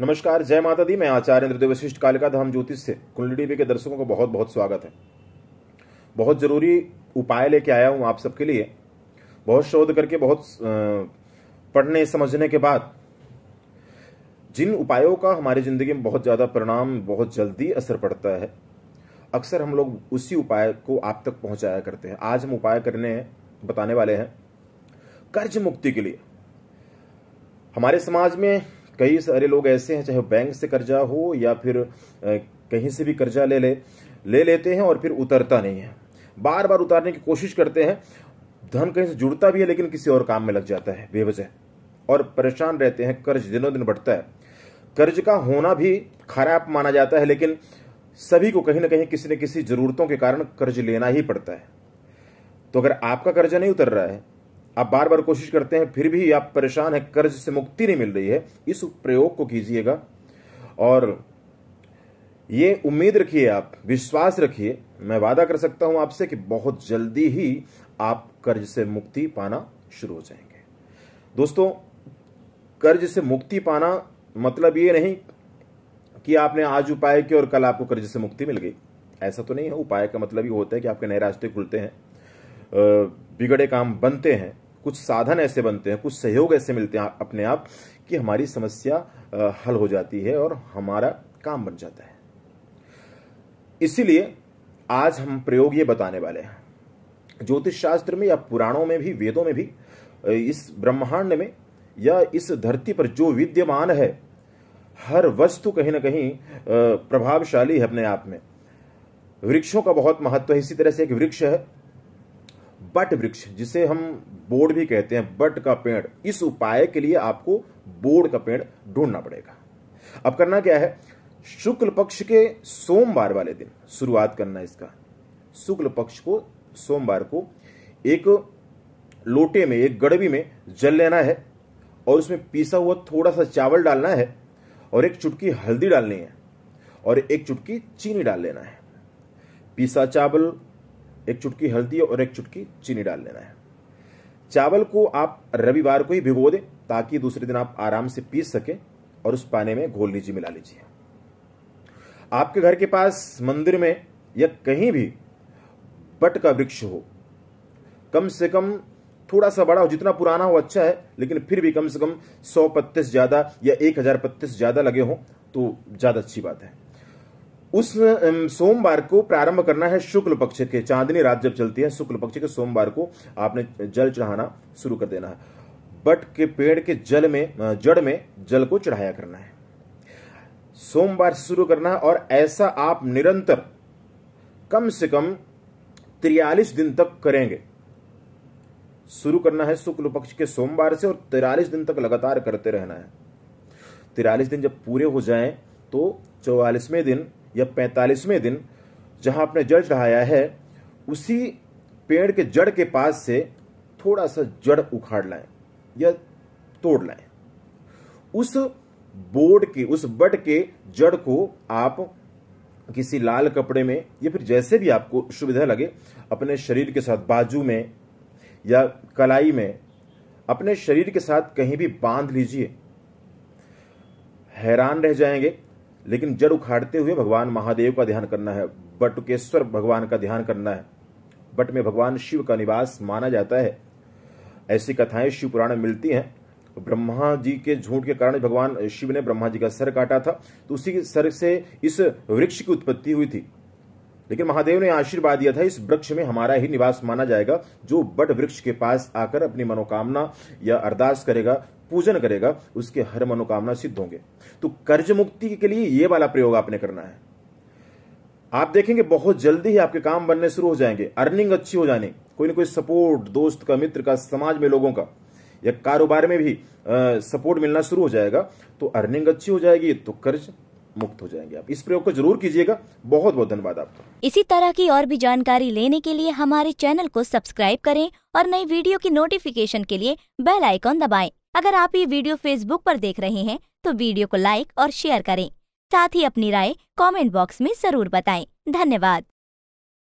नमस्कार जय माता दी मैं आचार्य नृदय वशिष्ठ कालिका धाम ज्योतिष से कुंडली टीवी के दर्शकों को बहुत बहुत स्वागत है बहुत जरूरी उपाय लेके आया हूं आप सबके लिए बहुत शोध करके बहुत पढ़ने समझने के बाद जिन उपायों का हमारी जिंदगी में बहुत ज्यादा परिणाम बहुत जल्दी असर पड़ता है अक्सर हम लोग उसी उपाय को आप तक पहुंचाया करते हैं आज हम उपाय करने बताने वाले हैं कर्ज मुक्ति के लिए हमारे समाज में कई सारे लोग ऐसे हैं चाहे बैंक से कर्जा हो या फिर कहीं से भी कर्जा ले ले ले लेते हैं और फिर उतरता नहीं है बार बार उतारने की कोशिश करते हैं धन कहीं से जुड़ता भी है लेकिन किसी और काम में लग जाता है बेवजह और परेशान रहते हैं कर्ज दिनों दिन बढ़ता है कर्ज का होना भी खराब माना जाता है लेकिन सभी को कहीं ना कहीं किसी न किसी जरूरतों के कारण कर्ज लेना ही पड़ता है तो अगर आपका कर्जा नहीं उतर रहा है आप बार बार कोशिश करते हैं फिर भी आप परेशान हैं कर्ज से मुक्ति नहीं मिल रही है इस प्रयोग को कीजिएगा और ये उम्मीद रखिए आप विश्वास रखिए मैं वादा कर सकता हूं आपसे कि बहुत जल्दी ही आप कर्ज से मुक्ति पाना शुरू हो जाएंगे दोस्तों कर्ज से मुक्ति पाना मतलब ये नहीं कि आपने आज उपाय किया और कल आपको कर्ज से मुक्ति मिल गई ऐसा तो नहीं है उपाय का मतलब ये होता है कि आपके नए रास्ते खुलते हैं बिगड़े काम बनते हैं कुछ साधन ऐसे बनते हैं कुछ सहयोग ऐसे मिलते हैं अपने आप कि हमारी समस्या हल हो जाती है और हमारा काम बन जाता है इसीलिए आज हम प्रयोग ये बताने वाले हैं ज्योतिष शास्त्र में या पुराणों में भी वेदों में भी इस ब्रह्मांड में या इस धरती पर जो विद्यमान है हर वस्तु कहीं ना कहीं प्रभावशाली है अपने आप में वृक्षों का बहुत महत्व है इसी तरह से एक वृक्ष है बट वृक्ष जिसे हम बोर्ड भी कहते हैं बट का पेड़ इस उपाय के लिए आपको बोर्ड का पेड़ ढूंढना पड़ेगा अब करना क्या है शुक्ल पक्ष के सोमवार वाले दिन शुरुआत करना इसका शुक्ल पक्ष को सोमवार को एक लोटे में एक गड़बी में जल लेना है और उसमें पीसा हुआ थोड़ा सा चावल डालना है और एक चुटकी हल्दी डालनी है और एक चुटकी चीनी डाल लेना है पीसा चावल एक चुटकी हल्दी और एक चुटकी चीनी डाल लेना है चावल को आप रविवार को ही भिगो दें ताकि दूसरे दिन आप आराम से पीस सके और उस पानी में घोल लीजिए मिला लीजिए आपके घर के पास मंदिर में या कहीं भी बट का वृक्ष हो कम से कम थोड़ा सा बड़ा हो जितना पुराना हो अच्छा है लेकिन फिर भी कम से कम सौ पत्तीस ज़्यादा या एक हज़ार पत्तीस ज़्यादा लगे हों तो ज़्यादा अच्छी बात है उस सोमवार को प्रारंभ करना है शुक्ल पक्ष के चांदनी रात जब चलती है शुक्ल पक्ष के सोमवार को आपने जल चढ़ाना शुरू कर देना है बट के पेड़ के जल में जड़ में जल को चढ़ाया करना है सोमवार शुरू करना है और ऐसा आप निरंतर कम से कम तिरयालीस दिन तक करेंगे शुरू करना है शुक्ल पक्ष के सोमवार से और तिरालीस दिन तक लगातार करते रहना है तिरालीस दिन जब पूरे हो जाए तो चौवालीसवें दिन या पैंतालीसवें दिन जहां आपने जड़ चढ़ाया है उसी पेड़ के जड़ के पास से थोड़ा सा जड़ उखाड़ लाएं या तोड़ लाएं उस बोर्ड के उस बट के जड़ को आप किसी लाल कपड़े में या फिर जैसे भी आपको सुविधा लगे अपने शरीर के साथ बाजू में या कलाई में अपने शरीर के साथ कहीं भी बांध लीजिए हैरान रह जाएंगे लेकिन जड़ उखाड़ते हुए भगवान महादेव का ध्यान करना है बटुकेश्वर भगवान का ध्यान करना है बट में भगवान शिव का निवास माना जाता है ऐसी कथाएं शिव पुराण में मिलती हैं ब्रह्मा जी के झूठ के कारण भगवान शिव ने ब्रह्मा जी का सर काटा था तो उसी के सर से इस वृक्ष की उत्पत्ति हुई थी लेकिन महादेव ने आशीर्वाद दिया था इस वृक्ष में हमारा ही निवास माना जाएगा जो बट वृक्ष के पास आकर अपनी मनोकामना या अरदास करेगा पूजन करेगा उसके हर मनोकामना सिद्ध होंगे तो कर्ज मुक्ति के लिए ये वाला प्रयोग आपने करना है आप देखेंगे बहुत जल्दी ही आपके काम बनने शुरू हो जाएंगे अर्निंग अच्छी हो जाने कोई ना कोई सपोर्ट दोस्त का मित्र का समाज में लोगों का या कारोबार में भी आ, सपोर्ट मिलना शुरू हो जाएगा तो अर्निंग अच्छी हो जाएगी तो कर्ज मुक्त हो जाएंगे आप इस प्रयोग को जरूर कीजिएगा बहुत बहुत धन्यवाद आपका इसी तरह की और भी जानकारी लेने के लिए हमारे चैनल को सब्सक्राइब करें और नई वीडियो की नोटिफिकेशन के लिए बेल आइकॉन दबाएं अगर आप ये वीडियो फेसबुक पर देख रहे हैं तो वीडियो को लाइक और शेयर करें साथ ही अपनी राय कमेंट बॉक्स में जरूर बताएं धन्यवाद